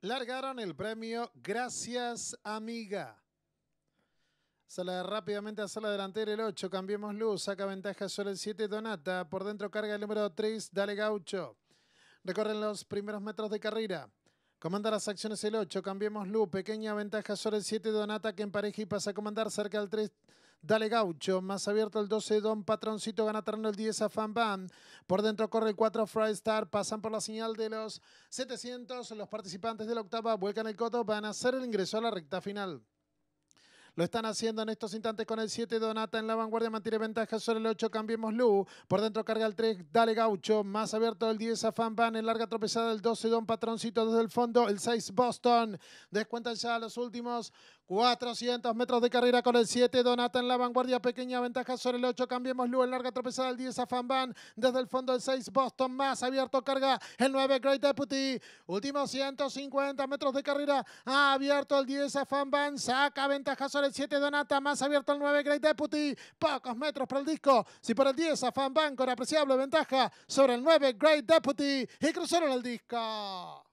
largaron el premio Gracias Amiga. Sala rápidamente a sala delantera el 8, cambiemos luz, saca ventaja sobre el 7 Donata, por dentro carga el número 3, dale gaucho. Recorren los primeros metros de carrera. Comanda las acciones el 8, cambiemos luz, pequeña ventaja sobre el 7 Donata que empareja y pasa a comandar cerca del 3. Dale Gaucho, más abierto el 12, Don Patroncito, gana terreno el 10 a Fan Band. Por dentro corre el 4 Fry Star, pasan por la señal de los 700. Los participantes de la octava vuelcan el coto, van a hacer el ingreso a la recta final. Lo están haciendo en estos instantes con el 7 Donata en la vanguardia, mantiene ventaja sobre el 8, cambiemos Lu. Por dentro carga el 3, dale Gaucho. Más abierto el 10 a Fan Van, en larga tropezada el 12 Don Patroncito desde el fondo, el 6 Boston. Descuentan ya los últimos 400 metros de carrera con el 7, Donata en la vanguardia, pequeña ventaja sobre el 8, cambiemos Lu, en larga tropezada el 10 a Fan Van, desde el fondo el 6 Boston, más abierto carga el 9 Great Deputy, últimos 150 metros de carrera, ha abierto el 10 a Fan Van, saca ventaja sobre el 7 Donata, más abierto al 9 Great Deputy, pocos metros para el disco, si por el 10 Afan Banco, apreciable ventaja sobre el 9 Great Deputy y cruzaron el disco.